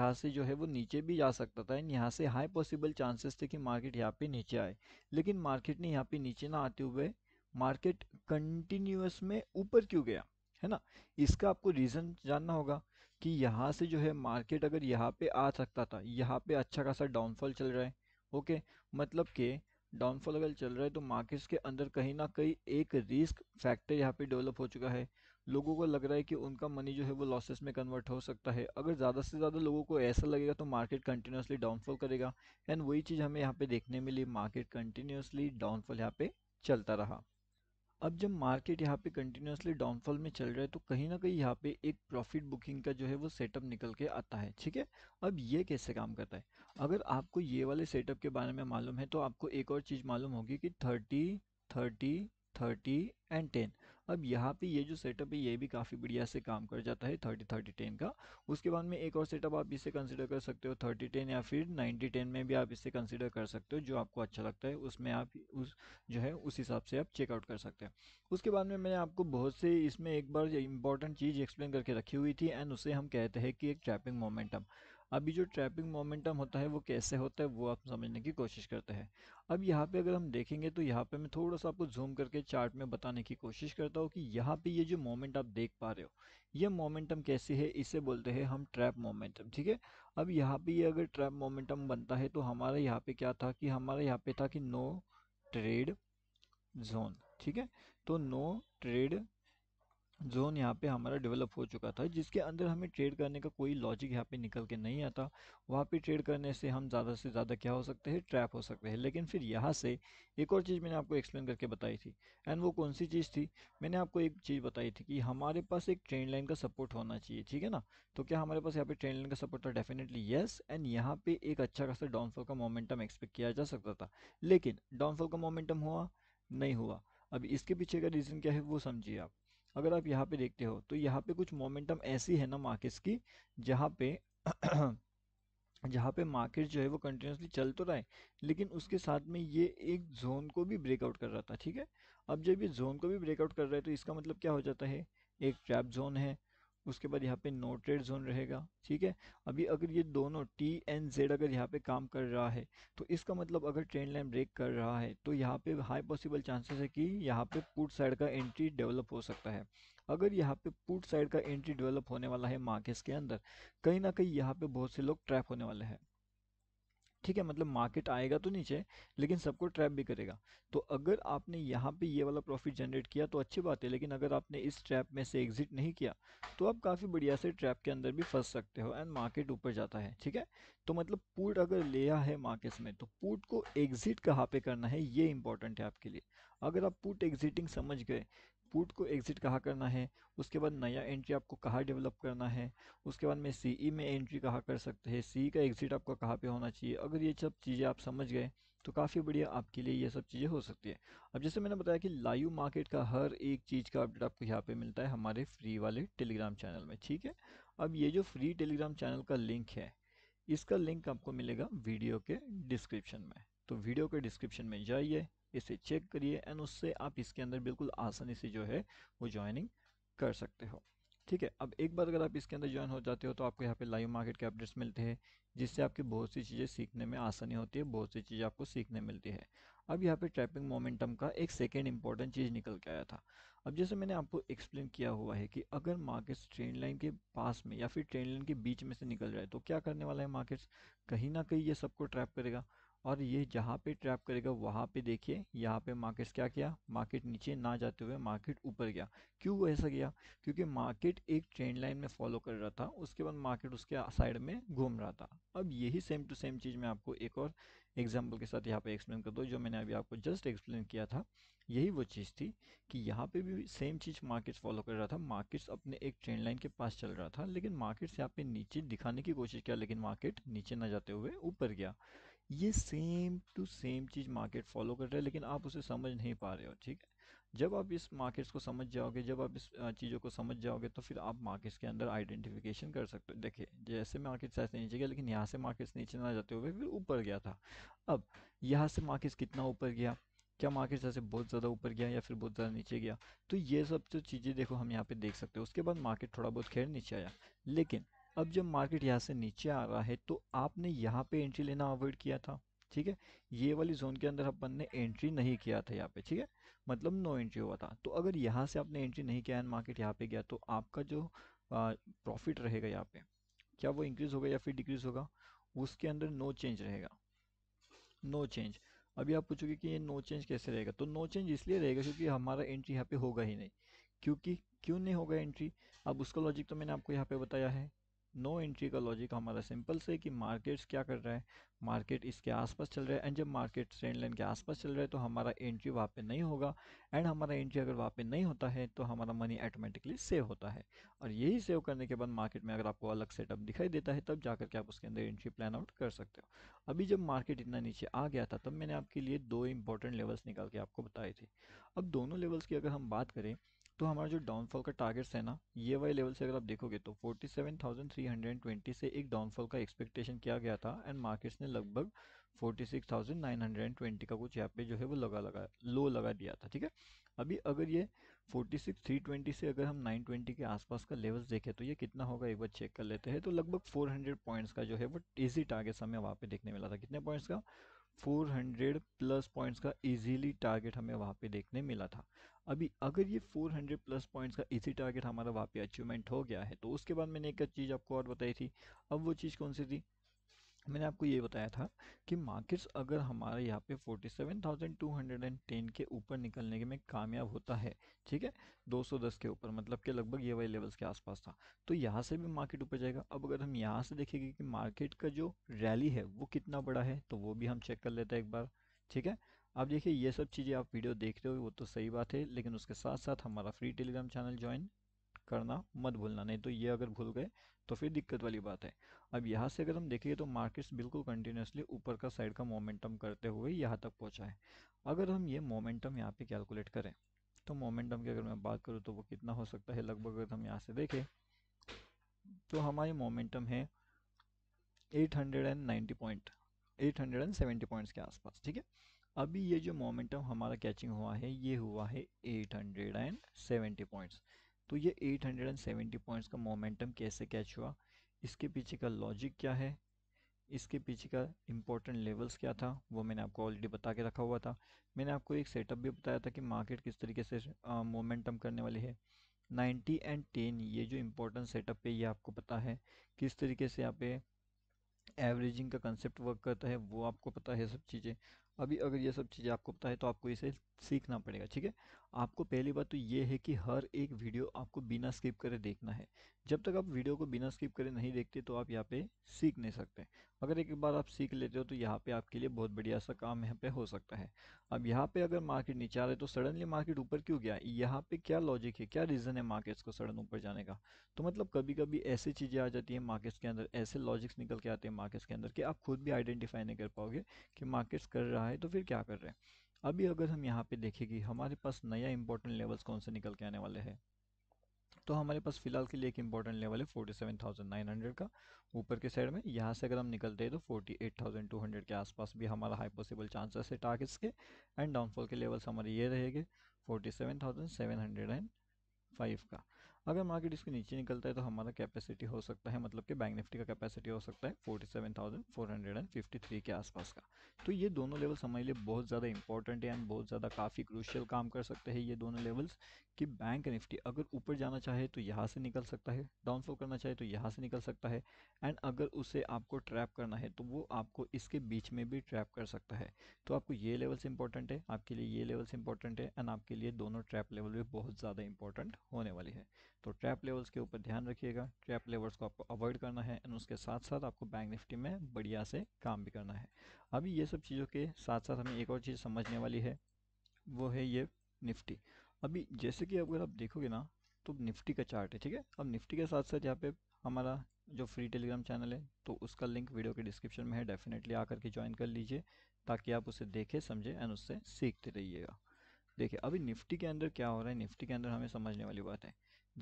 यहाँ से जो है वो नीचे भी जा सकता था एंड यहाँ से हाई पॉसिबल चांसेस थे कि मार्केट यहाँ पे नीचे आए लेकिन मार्केट ने यहाँ पे नीचे ना आते हुए मार्केट कंटिन्यूस में ऊपर क्यों गया है ना इसका आपको रीज़न जानना होगा कि यहाँ से जो है मार्केट अगर यहाँ पे आ सकता था यहाँ पे अच्छा खासा डाउनफॉल चल रहा है ओके मतलब कि डाउनफॉल अगर चल रहा है तो मार्केट्स के अंदर कहीं ना कहीं एक रिस्क फैक्टर यहाँ पे डेवलप हो चुका है लोगों को लग रहा है कि उनका मनी जो है वो लॉसेस में कन्वर्ट हो सकता है अगर ज़्यादा से ज़्यादा लोगों को ऐसा लगेगा तो मार्केट कंटिन्यूसली डाउनफॉल करेगा एंड वही चीज़ हमें यहाँ पे देखने मिली मार्केट कंटिन्यूसली डाउनफॉल यहाँ पे चलता रहा अब जब मार्केट यहाँ पे कंटिन्यूसली डाउनफॉल में चल रहा है तो कहीं ना कहीं यहाँ पे एक प्रॉफिट बुकिंग का जो है वो सेटअप निकल के आता है ठीक है अब ये कैसे काम करता है अगर आपको ये वाले सेटअप के बारे में मालूम है तो आपको एक और चीज़ मालूम होगी कि thirty thirty thirty and ten अब यहाँ पे ये जो सेटअप है ये भी काफ़ी बढ़िया से काम कर जाता है थर्टी थर्टी टेन का उसके बाद में एक और सेटअप आप इसे कंसिडर कर सकते हो थर्टी टेन या फिर नाइन्टी टेन में भी आप इसे कंसिडर कर सकते हो जो आपको अच्छा लगता है उसमें आप उस जो है उस हिसाब से आप चेकआउट कर सकते हैं उसके बाद में मैंने आपको बहुत से इसमें एक बार इंपॉर्टेंट चीज़ एक्सप्लेन करके रखी हुई थी एंड उसे हम कहते हैं कि एक ट्रैपिंग मोमेंटम अभी जो ट्रैपिंग मोमेंटम होता है वो कैसे होता है वो आप समझने की कोशिश करते हैं अब यहाँ पे अगर हम देखेंगे तो यहाँ पे मैं थोड़ा सा आपको जूम करके चार्ट में बताने की कोशिश करता हूँ कि यहाँ पे ये जो मोमेंट आप देख पा रहे हो ये मोमेंटम कैसी है इसे बोलते हैं हम ट्रैप मोमेंटम ठीक है अब यहाँ पर ये अगर ट्रैप मोमेंटम बनता है तो हमारा यहाँ पर क्या था कि हमारे यहाँ पर था कि नो ट्रेड जोन ठीक है तो नो ट्रेड जोन यहाँ पे हमारा डेवलप हो चुका था जिसके अंदर हमें ट्रेड करने का कोई लॉजिक यहाँ पे निकल के नहीं आता वहाँ पे ट्रेड करने से हम ज़्यादा से ज़्यादा क्या हो सकते हैं ट्रैप हो सकते हैं लेकिन फिर यहाँ से एक और चीज़ मैंने आपको एक्सप्लेन करके बताई थी एंड वो कौन सी चीज़ थी मैंने आपको एक चीज़ बताई थी कि हमारे पास एक ट्रेंड लाइन का सपोर्ट होना चाहिए ठीक है ना तो क्या हमारे पास यहाँ पे ट्रेन लाइन का सपोर्ट था डेफिनेटली येस एंड यहाँ पर एक अच्छा खासा डाउनफॉल का मोमेंटम एक्सपेक्ट किया जा सकता था लेकिन डाउनफॉल का मोमेंटम हुआ नहीं हुआ अब इसके पीछे का रीज़न क्या है वो समझिए आप अगर आप यहाँ पे देखते हो तो यहाँ पे कुछ मोमेंटम ऐसी है ना मार्केट्स की जहाँ पे जहाँ पे मार्केट जो है वो कंटिन्यूसली चल तो रहा है लेकिन उसके साथ में ये एक जोन को भी ब्रेकआउट कर रहा था ठीक है अब जब ये जोन को भी ब्रेकआउट कर रहा है तो इसका मतलब क्या हो जाता है एक ट्रैप जोन है उसके बाद यहाँ पे नोटेड जोन रहेगा ठीक है अभी अगर ये दोनों टी एंड जेड अगर यहाँ पे काम कर रहा है तो इसका मतलब अगर ट्रेंड लाइन ब्रेक कर रहा है तो यहाँ पे हाई पॉसिबल चांसेस है कि यहाँ पे पुट साइड का एंट्री डेवलप हो सकता है अगर यहाँ पे पुट साइड का एंट्री डेवलप होने वाला है मार्केट्स के अंदर कहीं ना कहीं यहाँ पे बहुत से लोग ट्रैप होने वाले हैं ठीक है मतलब मार्केट आएगा तो नीचे लेकिन सबको ट्रैप भी करेगा तो अगर आपने यहाँ पे ये वाला प्रॉफिट जनरेट किया तो अच्छी बात है लेकिन अगर आपने इस ट्रैप में से एग्जिट नहीं किया तो आप काफ़ी बढ़िया से ट्रैप के अंदर भी फंस सकते हो एंड मार्केट ऊपर जाता है ठीक है तो मतलब पुट अगर लिया है मार्केट्स में तो पुट को एग्जिट कहाँ पर करना है ये इंपॉर्टेंट है आपके लिए अगर आप पुट एग्जिटिंग समझ गए पुट को एग्ज़िट कहाँ करना है उसके बाद नया एंट्री आपको कहाँ डेवलप करना है उसके बाद में सी में एंट्री कहाँ कर सकते हैं सी का एग्ज़िट आपका कहाँ पे होना चाहिए अगर ये सब चीज़ें आप समझ गए तो काफ़ी बढ़िया आपके लिए ये सब चीज़ें हो सकती है अब जैसे मैंने बताया कि लाइव मार्केट का हर एक चीज़ का अपडेट आपको यहाँ पर मिलता है हमारे फ्री वाले टेलीग्राम चैनल में ठीक है अब ये जो फ्री टेलीग्राम चैनल का लिंक है इसका लिंक आपको मिलेगा वीडियो के डिस्क्रिप्शन में तो वीडियो के डिस्क्रिप्शन में जाइए इसे चेक करिए एंड उससे आप इसके अंदर बिल्कुल आसानी से जो है वो ज्वाइनिंग कर सकते हो ठीक है अब एक बार अगर आप इसके अंदर ज्वाइन हो जाते हो तो आपको यहाँ पे लाइव मार्केट के अपडेट्स मिलते हैं जिससे आपकी बहुत सी चीज़ें सीखने में आसानी होती है बहुत सी चीज़ें आपको सीखने मिलती है अब यहाँ पे ट्रैपिंग मोमेंटम का एक सेकेंड इंपॉर्टेंट चीज़ निकल के आया था अब जैसे मैंने आपको एक्सप्लेन किया हुआ है कि अगर मार्केट्स ट्रेंड लाइन के पास में या फिर ट्रेंड लाइन के बीच में से निकल जाए तो क्या करने वाला है मार्केट्स कहीं ना कहीं ये सबको ट्रैप करेगा और ये जहाँ पे ट्रैप करेगा वहाँ पे देखिए यहाँ पे मार्केट्स क्या किया मार्केट नीचे ना जाते हुए मार्केट ऊपर गया क्यों ऐसा गया क्योंकि मार्केट एक ट्रेंड लाइन में फॉलो कर रहा था उसके बाद मार्केट उसके साइड में घूम रहा था अब यही सेम टू सेम चीज़ मैं आपको एक और एग्जाम्पल के साथ यहाँ पर एक्सप्लेन कर दो जो मैंने अभी आपको जस्ट एक्सप्लेन किया था यही वो चीज़ थी कि यहाँ पे भी सेम चीज़ मार्केट्स फॉलो कर रहा था मार्केट्स अपने एक ट्रेंड लाइन के पास चल रहा था लेकिन मार्केट्स यहाँ पे नीचे दिखाने की कोशिश किया लेकिन मार्केट नीचे ना जाते हुए ऊपर गया ये सेम टू सेम चीज़ मार्केट फॉलो कर रहा है लेकिन आप उसे समझ नहीं पा रहे हो ठीक है जब आप इस मार्केट्स को समझ जाओगे जब आप इस चीज़ों को समझ जाओगे तो फिर आप मार्केट्स के अंदर आइडेंटिफिकेशन कर सकते हो देखिए जैसे मार्केट्स ऐसे नीचे गया लेकिन यहाँ से मार्केट्स नीचे ना जाते हुए फिर ऊपर गया था अब यहाँ से मार्केट्स कितना ऊपर गया क्या मार्केट जैसे बहुत ज़्यादा ऊपर गया या फिर बहुत ज़्यादा नीचे गया तो ये सब जो चीज़ें देखो हम यहाँ पे देख सकते हैं उसके बाद मार्केट थोड़ा बहुत खैर नीचे आया लेकिन अब जब मार्केट यहाँ से नीचे आ रहा है तो आपने यहाँ पे एंट्री लेना अवॉइड किया था ठीक है ये वाली जोन के अंदर अपन ने एंट्री नहीं किया था यहाँ पे ठीक है मतलब नो एंट्री हुआ था तो अगर यहाँ से आपने एंट्री नहीं किया एंड मार्केट यहाँ पे गया तो आपका जो प्रॉफिट रहेगा यहाँ पे क्या वो इंक्रीज होगा या फिर डिक्रीज होगा उसके अंदर नो चेंज रहेगा नो चेंज अभी आप पूछोगे कि ये नो चेंज कैसे रहेगा तो नो चेंज इसलिए रहेगा क्योंकि हमारा एंट्री यहाँ पे होगा ही नहीं क्योंकि क्यों नहीं होगा एंट्री अब उसका लॉजिक तो मैंने आपको यहाँ पे बताया है नो एंट्री का लॉजिक हमारा सिंपल से कि मार्केट्स क्या कर रहा है मार्केट इसके आसपास चल रहा है एंड जब मार्केट ट्रेंड लाइन के आसपास चल रहा है तो हमारा एंट्री वहाँ पे नहीं होगा एंड हमारा एंट्री अगर वहाँ पे नहीं होता है तो हमारा मनी ऑटोमेटिकली सेव होता है और यही सेव करने के बाद मार्केट में अगर आपको अलग सेटअप दिखाई देता है तब जाकर के आप उसके अंदर एंट्री प्लान आउट कर सकते हो अभी जब मार्केट इतना नीचे आ गया था तब मैंने आपके लिए दो इंपॉर्टेंट लेवल्स निकाल के आपको बताए थे अब दोनों लेवल्स की अगर हम बात करें तो हमारा जो डाउनफॉल का टारगेट्स है ना ये वाले लेवल से अगर आप देखोगे तो 47,320 से एक डाउनफॉल का एक्सपेक्टेशन किया गया था एंड मार्केट्स ने लगभग 46,920 का कुछ यहाँ पे जो है वो लगा लगा लो लगा दिया था ठीक है अभी अगर ये 46,320 से अगर हम 920 के आसपास का लेवल्स देखें तो ये कितना होगा एक बार चेक कर लेते हैं तो लगभग फोर पॉइंट्स का जो है वो ईजी टारगेट्स हमें वहाँ पे देखने मिला था कितने पॉइंट्स का 400 प्लस पॉइंट्स का इजीली टारगेट हमें वहाँ पे देखने मिला था अभी अगर ये 400 प्लस पॉइंट्स का इसी टारगेट हमारा वहाँ पे अचीवमेंट हो गया है तो उसके बाद मैंने एक चीज़ आपको और बताई थी अब वो चीज़ कौन सी थी मैंने आपको ये बताया था कि मार्केट्स अगर हमारे यहाँ पे 47,210 के ऊपर निकलने के में कामयाब होता है ठीक है 210 के ऊपर मतलब के लगभग ये वाले लेवल्स के आसपास था तो यहाँ से भी मार्केट ऊपर जाएगा अब अगर हम यहाँ से देखेंगे कि मार्केट का जो रैली है वो कितना बड़ा है तो वो भी हम चेक कर लेते हैं एक बार ठीक है आप देखिए ये सब चीज़ें आप वीडियो देख रहे हो वो तो सही बात है लेकिन उसके साथ साथ हमारा फ्री टेलीग्राम चैनल ज्वाइन करना मत भूलना नहीं तो ये अगर भूल गए तो फिर दिक्कत वाली बात है अब यहाँ से अगर हम देखेंगे तो मार्केट्स बिल्कुल कंटिन्यूसली ऊपर का साइड का मोमेंटम करते हुए यहाँ तक पहुँचा है अगर हम ये मोमेंटम यहाँ पे कैलकुलेट करें तो मोमेंटम की अगर मैं बात करूँ तो वो कितना हो सकता है लगभग अगर हम यहाँ से देखें तो हमारी मोमेंटम है एट पॉइंट एट पॉइंट्स के आसपास ठीक है अभी ये जो मोमेंटम हमारा कैचिंग हुआ है ये हुआ है 870 पॉइंट्स तो ये 870 पॉइंट्स का मोमेंटम कैसे कैच हुआ इसके पीछे का लॉजिक क्या है इसके पीछे का इम्पोर्टेंट लेवल्स क्या था वो मैंने आपको ऑलरेडी बता के रखा हुआ था मैंने आपको एक सेटअप भी बताया था कि मार्केट किस तरीके से मोमेंटम करने वाली है 90 एंड 10 ये जो इम्पोर्टेंट सेटअप है ये आपको पता है किस तरीके से यहाँ पे एवरेजिंग का कंसेप्ट वर्क करता है वो आपको पता है सब चीज़ें अभी अगर ये सब चीज़ें आपको पता है तो आपको इसे सीखना पड़ेगा ठीक है आपको पहली बात तो ये है कि हर एक वीडियो आपको बिना स्किप करे देखना है जब तक आप वीडियो को बिना स्किप करे नहीं देखते तो आप यहाँ पे सीख नहीं सकते अगर एक बार आप सीख लेते हो तो यहाँ पे आपके लिए बहुत बढ़िया सा काम यहाँ पे हो सकता है अब यहाँ पे अगर मार्केट नीचे आ रहे तो सडनली मार्केट ऊपर क्यों गया यहाँ पे क्या लॉजिक है क्या रीज़न है मार्केट्स को सडन ऊपर जाने का तो मतलब कभी कभी ऐसी चीज़ें आ जाती हैं मार्केट्स के अंदर ऐसे लॉजिक्स निकल के आते हैं मार्केट्स के अंदर कि आप खुद भी आइडेंटिफाई नहीं कर पाओगे कि मार्केट्स कर रहा है तो फिर क्या कर रहे हैं अभी अगर हम यहाँ पे देखें कि हमारे पास नया इंपॉर्टेंट लेवल्स कौन से निकल के आने वाले हैं तो हमारे पास फिलहाल के लिए एक इम्पॉर्टेंट लेवल है 47,900 का ऊपर के साइड में यहाँ से अगर हम निकलते हैं तो 48,200 के आसपास भी हमारा हाई पॉसिबल चांसेस है टारगेट्स के एंड डाउनफॉल के लेवल्स हमारे ये रहेंगे 47,705 का अगर मार्केट इसके नीचे निकलता है तो हमारा कैपेसिटी हो सकता है मतलब कि बैंक निफ्टी का कैपेसिटी हो सकता है 47,453 के आसपास का तो ये दोनों लेवल्स हमारे लिए बहुत ज़्यादा इंपॉर्टेंट है एंड बहुत ज़्यादा काफ़ी क्रूशियल काम कर सकते हैं ये दोनों लेवल्स कि बैंक निफ्टी अगर ऊपर जाना चाहे तो यहाँ से निकल सकता है डाउनफॉल करना चाहे तो यहाँ से निकल सकता है एंड अगर उसे आपको ट्रैप करना है तो वो आपको इसके बीच में भी ट्रैप कर सकता है तो आपको ये लेवल्स इंपॉर्टेंट है आपके लिए ये लेवल्स इंपॉर्टेंट है एंड आपके लिए दोनों ट्रैप लेवल भी बहुत ज़्यादा इंपॉर्टेंट होने वाली है तो ट्रैप लेवल्स के ऊपर ध्यान रखिएगा ट्रैप लेवल्स को आपको अवॉइड करना है एंड उसके साथ साथ आपको बैंक निफ्टी में बढ़िया से काम भी करना है अभी ये सब चीज़ों के साथ साथ हमें एक और चीज़ समझने वाली है वो है ये निफ्टी अभी जैसे कि अगर आप देखोगे ना तो निफ्टी का चार्ट है ठीक है अब निफ्टी के साथ साथ यहाँ पे हमारा जो फ्री टेलीग्राम चैनल है तो उसका लिंक वीडियो के डिस्क्रिप्शन में है डेफिनेटली आकर के ज्वाइन कर लीजिए ताकि आप उसे देखें समझें एंड उससे सीखते रहिएगा देखिए अभी निफ्टी के अंदर क्या हो रहा है निफ्टी के अंदर हमें समझने वाली बात है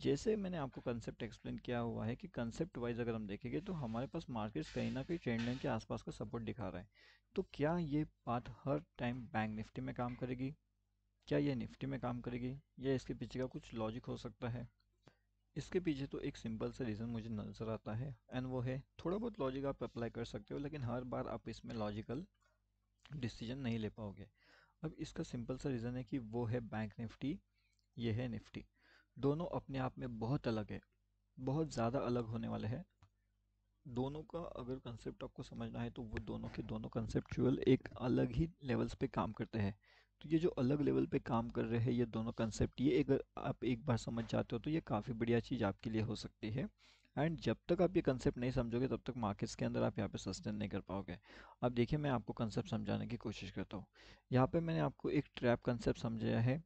जैसे मैंने आपको कंसेप्ट एक्सप्लेन किया हुआ है कि कंसेप्ट वाइज अगर हम देखेंगे तो हमारे पास मार्केट्स कहीं ना कहीं ट्रेंड लाइन के आसपास का सपोर्ट दिखा रहा है तो क्या ये बात हर टाइम बैंक निफ्टी में काम करेगी क्या ये निफ्टी में काम करेगी या इसके पीछे का कुछ लॉजिक हो सकता है इसके पीछे तो एक सिंपल सा रीज़न मुझे नज़र आता है एंड वो है थोड़ा बहुत लॉजिक आप अप्लाई कर सकते हो लेकिन हर बार आप इसमें लॉजिकल डिसीजन नहीं ले पाओगे अब इसका सिंपल सा रीज़न है कि वो है बैंक निफ्टी ये है निफ्टी दोनों अपने आप में बहुत अलग है बहुत ज़्यादा अलग होने वाले हैं दोनों का अगर कंसेप्ट आपको समझना है तो वो दोनों के दोनों कंसेप्चुअल एक अलग ही लेवल्स पे काम करते हैं तो ये जो अलग लेवल पे काम कर रहे हैं ये दोनों कंसेप्ट ये अगर आप एक बार समझ जाते हो तो ये काफ़ी बढ़िया चीज़ आपके लिए हो सकती है एंड जब तक आप ये कंसेप्ट नहीं समझोगे तब तक मार्केट्स के अंदर आप यहाँ पे सस्टेन नहीं कर पाओगे अब देखिए मैं आपको कंसेप्ट समझाने की कोशिश करता हूँ यहाँ पे मैंने आपको एक ट्रैप कंसेप्ट समझाया है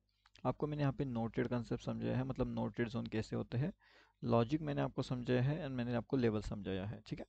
आपको मैंने यहाँ पे नोटेड कंसेप्ट समझाया है मतलब नोटेड जोन कैसे होते हैं लॉजिक मैंने आपको समझाया है एंड मैंने आपको लेवल समझाया है ठीक है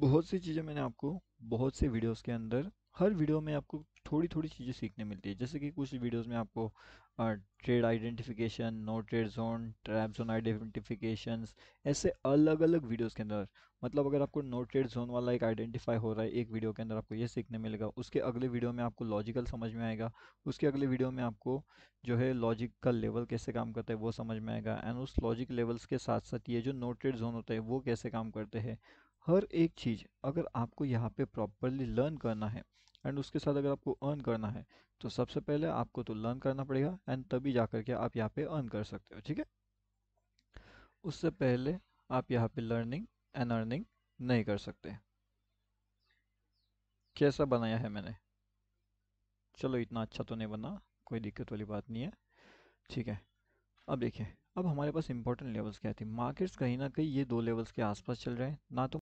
बहुत सी चीज़ें मैंने आपको बहुत से वीडियोस के अंदर हर वीडियो में आपको थोड़ी थोड़ी चीज़ें सीखने मिलती है जैसे कि कुछ वीडियोस में आपको और trade identification no trade zone trap zone identification ऐसे अलग अलग वीडियोस के अंदर मतलब अगर आपको नो ट्रेड जोन वाला एक आइडेंटिफाई हो रहा है एक वीडियो के अंदर आपको ये सीखने मिलेगा उसके अगले वीडियो में आपको लॉजिकल समझ में आएगा उसके अगले वीडियो में आपको जो है लॉजिक का लेवल कैसे काम करता है वो समझ में आएगा एंड उस लॉजिक लेवल्स के साथ साथ ये जो नो ट्रेड जोन होता है वो कैसे काम करते हैं हर एक चीज़ अगर आपको यहाँ पर प्रॉपरली लर्न करना है एंड उसके साथ अगर आपको अर्न करना है तो सबसे पहले आपको तो लर्न करना पड़ेगा एंड तभी जा करके आप यहाँ पे अर्न कर सकते हो ठीक है उससे पहले आप यहाँ पे लर्निंग एंड अर्निंग नहीं कर सकते कैसा बनाया है मैंने चलो इतना अच्छा तो नहीं बना कोई दिक्कत वाली बात नहीं है ठीक है अब देखिए अब हमारे पास इंपॉर्टेंट लेवल्स क्या थी मार्केट्स कहीं ना कहीं ये दो लेवल्स के आसपास चल रहे हैं ना तो